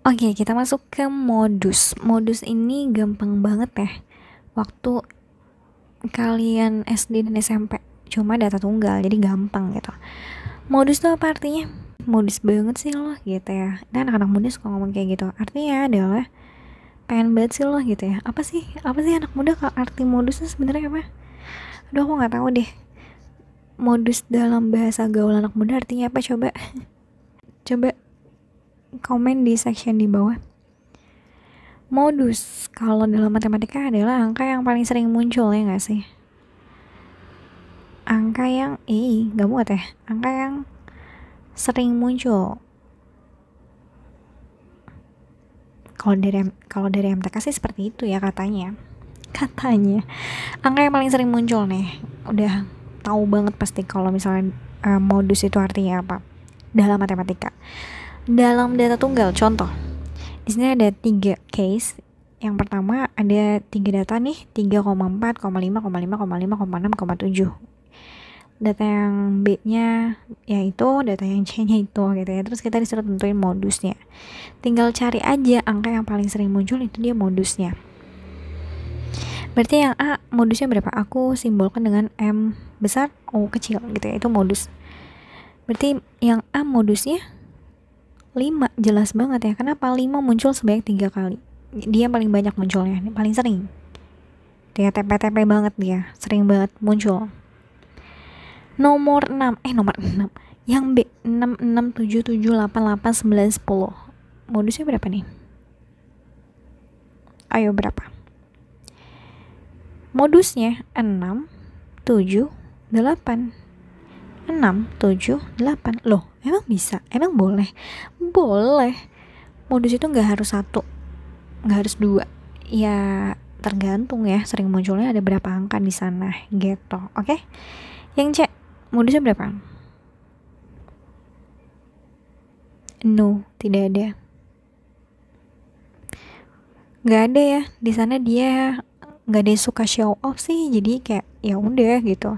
Oke, okay, kita masuk ke modus. Modus ini gampang banget ya. Waktu kalian SD dan SMP, cuma data tunggal, jadi gampang gitu. Modus tuh apa artinya? Modus banget sih loh gitu ya. Dan anak-anak muda suka ngomong kayak gitu. Artinya adalah pengen banget sih loh gitu ya. Apa sih? Apa sih anak muda kalau arti modusnya sebenarnya apa? Aduh aku nggak tahu deh. Modus dalam bahasa gaul anak muda artinya apa coba? coba komen di section di bawah. Modus kalau dalam matematika adalah angka yang paling sering muncul ya nggak sih? Angka yang eh nggak muat ya? Angka yang sering muncul. Kalau dari kalau dari MTK sih seperti itu ya katanya. Katanya angka yang paling sering muncul nih udah tahu banget pasti kalau misalnya uh, modus itu artinya apa dalam matematika dalam data tunggal contoh di sini ada tiga case yang pertama ada tiga data nih koma lima koma enam koma tujuh data yang B nya yaitu data yang C nya itu gitu ya terus kita disuruh tentuin modusnya tinggal cari aja angka yang paling sering muncul itu dia modusnya berarti yang A modusnya berapa aku simbolkan dengan M besar O kecil gitu ya itu modus berarti yang A modusnya 5 jelas banget ya kenapa 5 muncul sebanyak tiga kali dia paling banyak munculnya paling sering dia TP-TP banget dia sering banget muncul nomor 6 eh nomor 6 yang B 6 6 7 7 8 8 9 10 modusnya berapa nih ayo berapa modusnya 6 7 8 6, 7, 8 Loh, emang bisa? Emang boleh? Boleh Modus itu nggak harus satu nggak harus dua Ya tergantung ya Sering munculnya ada berapa angka di sana Gitu, oke? Okay? Yang cek modusnya berapa? No, tidak ada nggak ada ya di sana dia nggak ada suka show off sih jadi kayak ya udah gitu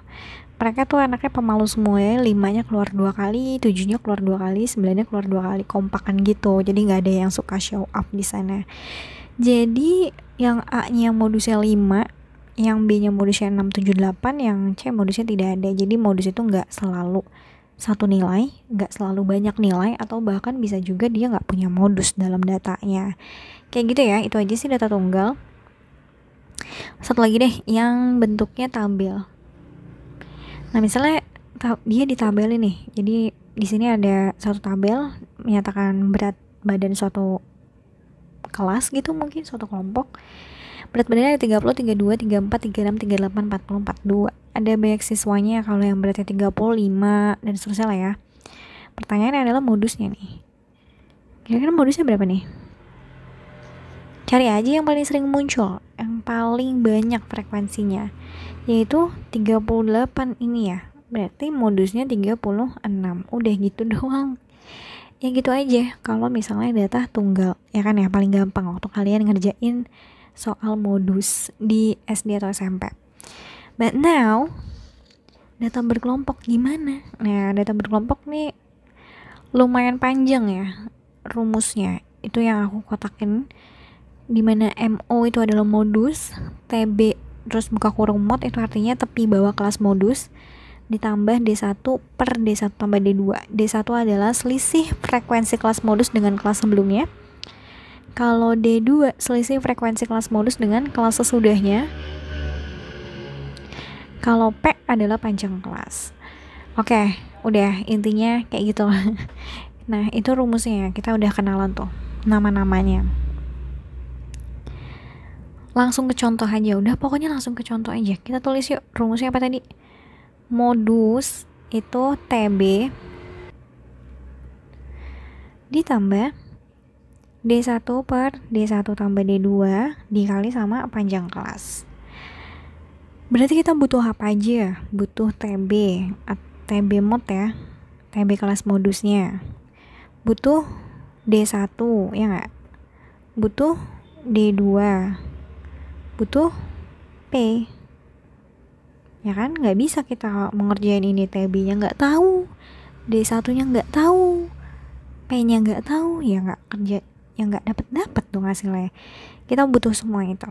mereka tuh anaknya pemalu semua ya limanya keluar dua kali tujuhnya keluar dua kali sembilannya keluar dua kali kompakan gitu jadi nggak ada yang suka show up di sana jadi yang A nya modusnya 5 yang B nya modusnya delapan, yang C modusnya tidak ada jadi modus itu nggak selalu satu nilai nggak selalu banyak nilai atau bahkan bisa juga dia nggak punya modus dalam datanya kayak gitu ya itu aja sih data tunggal satu lagi deh yang bentuknya tabel Nah, misalnya dia di tabel ini. Jadi di sini ada satu tabel menyatakan berat badan suatu kelas gitu mungkin suatu kelompok. Berat badannya ada 30, 32, 34, 36, 38, 40, 42. Ada banyak siswanya kalau yang beratnya 35 dan seterusnya lah ya. Pertanyaannya adalah modusnya nih. Kira-kira modusnya berapa nih? Cari aja yang paling sering muncul paling banyak frekuensinya yaitu 38 ini ya berarti modusnya 36 udah gitu doang ya gitu aja kalau misalnya data tunggal ya kan ya paling gampang waktu kalian ngerjain soal modus di SD atau SMP but now data berkelompok gimana nah data berkelompok nih lumayan panjang ya rumusnya itu yang aku kotakin dimana MO itu adalah modus, TB terus buka kurung mod itu artinya tepi bawah kelas modus ditambah D1 per D1 tambah D2. D1 adalah selisih frekuensi kelas modus dengan kelas sebelumnya. Kalau D2 selisih frekuensi kelas modus dengan kelas sesudahnya. Kalau P adalah panjang kelas. Oke, okay, udah intinya kayak gitu. Nah, itu rumusnya kita udah kenalan tuh nama-namanya langsung ke contoh aja udah pokoknya langsung ke contoh aja kita tulis yuk rumusnya apa tadi modus itu TB ditambah D1 per D1 tambah D2 dikali sama panjang kelas berarti kita butuh apa aja butuh TB TB mod ya TB kelas modusnya butuh D1 ya nggak butuh D2 butuh P ya kan nggak bisa kita mengerjain ini TB nya nggak tahu D satunya nggak tahu P nya nggak tahu ya nggak kerja yang nggak dapet dapat tuh hasilnya kita butuh semua itu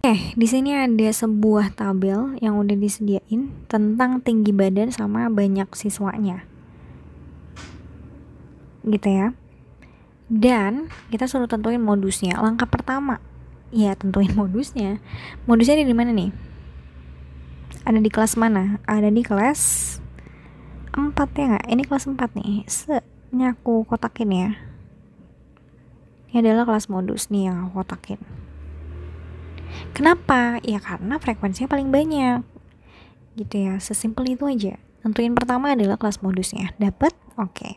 oke di sini ada sebuah tabel yang udah disediain tentang tinggi badan sama banyak siswanya gitu ya dan kita suruh tentuin modusnya langkah pertama ya tentuin modusnya modusnya di mana nih ada di kelas mana ada di kelas 4 ya nggak ini kelas 4 nih Se ini aku kotakin ya ini adalah kelas modus nih yang aku kotakin kenapa ya karena frekuensinya paling banyak gitu ya sesimpel itu aja tentuin pertama adalah kelas modusnya dapat oke okay.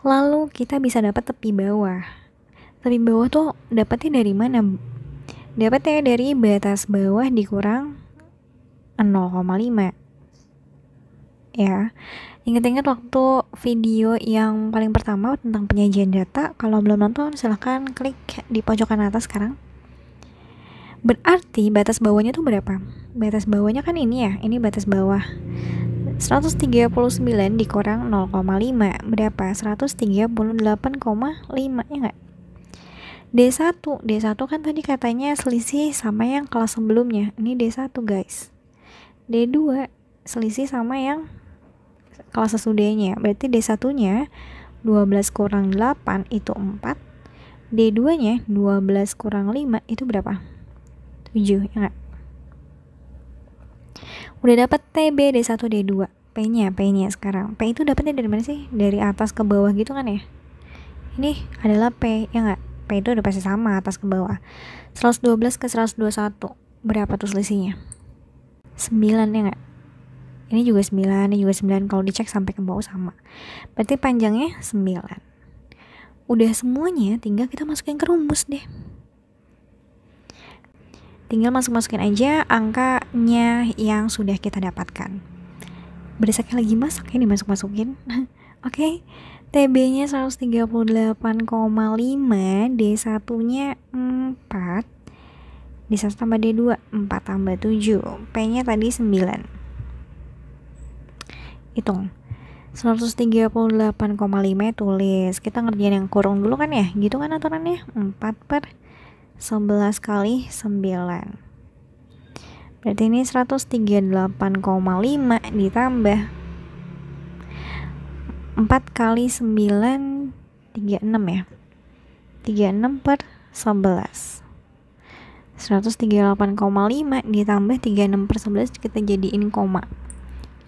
lalu kita bisa dapat tepi bawah lebih bawah tuh dapatnya dari mana? Dapatnya dari batas bawah dikurang 0,5 ya ingat-ingat waktu video yang paling pertama tentang penyajian data kalau belum nonton silahkan klik di pojokan atas sekarang berarti batas bawahnya tuh berapa batas bawahnya kan ini ya ini batas bawah 139 dikurang 0,5 berapa 138,5 ya enggak D1 D1 kan tadi katanya selisih sama yang kelas sebelumnya ini D1 guys D2 selisih sama yang kelas sesudahnya berarti D1 nya 12 kurang 8 itu 4 D2 nya 12 kurang 5 itu berapa? 7 ya gak? udah dapet TB D1 D2 P nya P nya sekarang P itu dapetnya dari mana sih dari atas ke bawah gitu kan ya ini adalah P ya nggak itu udah pasti sama atas ke bawah 112 ke 121 berapa tuh selisihnya 9 ya nggak ini juga 9, ini juga 9 kalau dicek sampai ke bawah sama berarti panjangnya 9 udah semuanya tinggal kita masukin ke rumus deh tinggal masuk-masukin aja angkanya yang sudah kita dapatkan Berdasarkan lagi masak ini masuk masukin Oke, okay? TB-nya 138,5, D1-nya 4. D1 tambah D2 4 tambah 7. P-nya tadi 9. Hitung. 138,5 tulis. Kita ngerjain yang kurung dulu kan ya? Gitu kan aturannya? 4 per 11 kali 9. Berarti ini 138,5 ditambah 4 kali 9 36 ya 36 per 11 138,5 ditambah 36 per 11 kita jadiin koma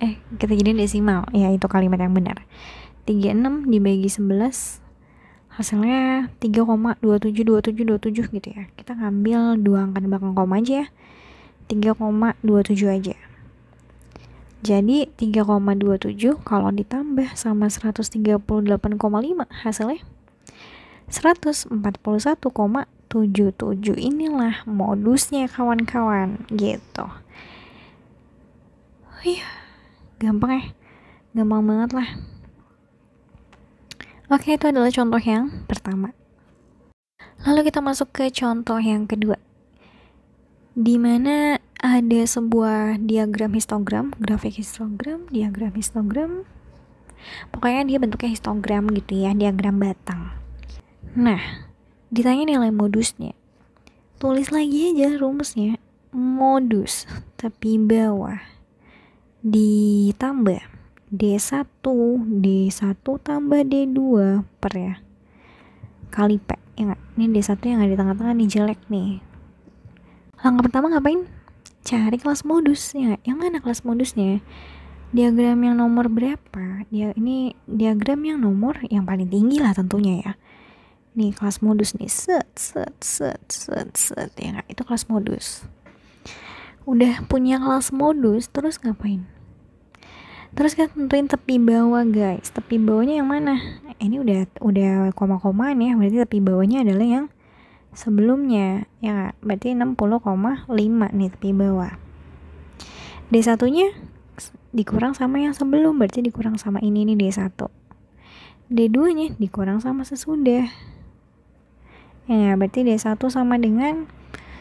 eh kita jadiin desimal ya itu kalimat yang benar 36 dibagi 11 hasilnya 3,272727 gitu ya kita ngambil dua angka di belakang koma aja ya 3,27 aja jadi 3,27 kalau ditambah sama 138,5 hasilnya 141,77 inilah modusnya kawan-kawan gitu. Wih, gampang ya, gampang banget lah. Oke itu adalah contoh yang pertama. Lalu kita masuk ke contoh yang kedua, dimana ada sebuah diagram histogram, grafik histogram, diagram histogram. Pokoknya dia bentuknya histogram gitu ya, diagram batang. Nah, ditanya nilai modusnya. Tulis lagi aja rumusnya modus tapi bawah ditambah D1 D1 tambah D2 per ya kali P ya ini D1 yang ada di tengah-tengah nih jelek nih langkah pertama ngapain cari kelas modusnya yang mana kelas modusnya diagram yang nomor berapa dia ini diagram yang nomor yang paling tinggi lah tentunya ya nih kelas modus nih set set set set set ya gak? itu kelas modus udah punya kelas modus terus ngapain terus kan tentuin tepi bawah guys tepi bawahnya yang mana ini udah udah koma koma nih ya. berarti tepi bawahnya adalah yang sebelumnya ya gak? berarti 60,5 nih tepi bawah D1 nya dikurang sama yang sebelum berarti dikurang sama ini nih D1 D2 nya dikurang sama sesudah ya gak? berarti D1 sama dengan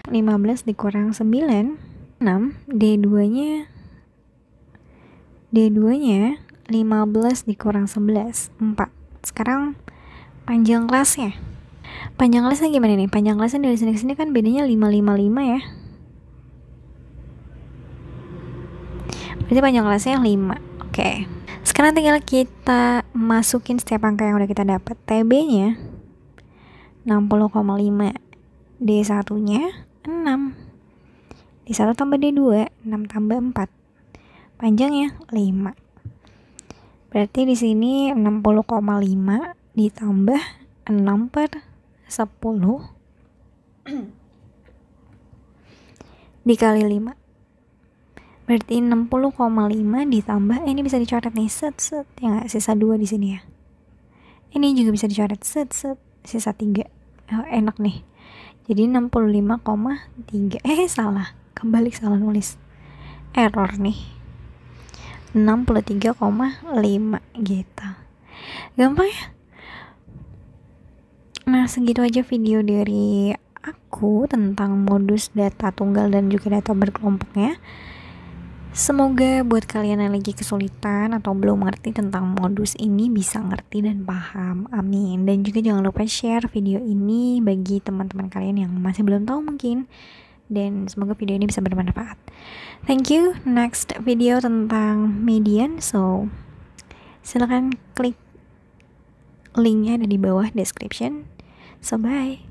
15 dikurang 9 6 D2 nya D2 nya 15 dikurang 11 4 sekarang panjang kelasnya Panjang lesnya gimana nih? Panjang lesnya dari sini ke sini kan bedanya 555 ya. Berarti panjang lesnya 5. Oke. Okay. Sekarang tinggal kita masukin setiap angka yang udah kita dapat. TB-nya 60,5. D1-nya 6. D1 tambah D2 6 tambah 4. Panjangnya 5. Berarti di sini 60,5 ditambah 6 per 10 dikali 5 berarti 60,5 ditambah eh, ini bisa dicoret nih set set ya gak? sisa 2 di sini ya ini juga bisa dicoret set set sisa 3 oh, enak nih jadi 65,3 eh salah kembali salah nulis error nih 63,5 gitu gampang ya Nah, segitu aja video dari aku tentang modus data tunggal dan juga data berkelompoknya. Semoga buat kalian yang lagi kesulitan atau belum ngerti tentang modus ini bisa ngerti dan paham. Amin. Dan juga jangan lupa share video ini bagi teman-teman kalian yang masih belum tahu mungkin. Dan semoga video ini bisa bermanfaat. Thank you. Next video tentang median. So, silahkan klik linknya ada di bawah description. So bye.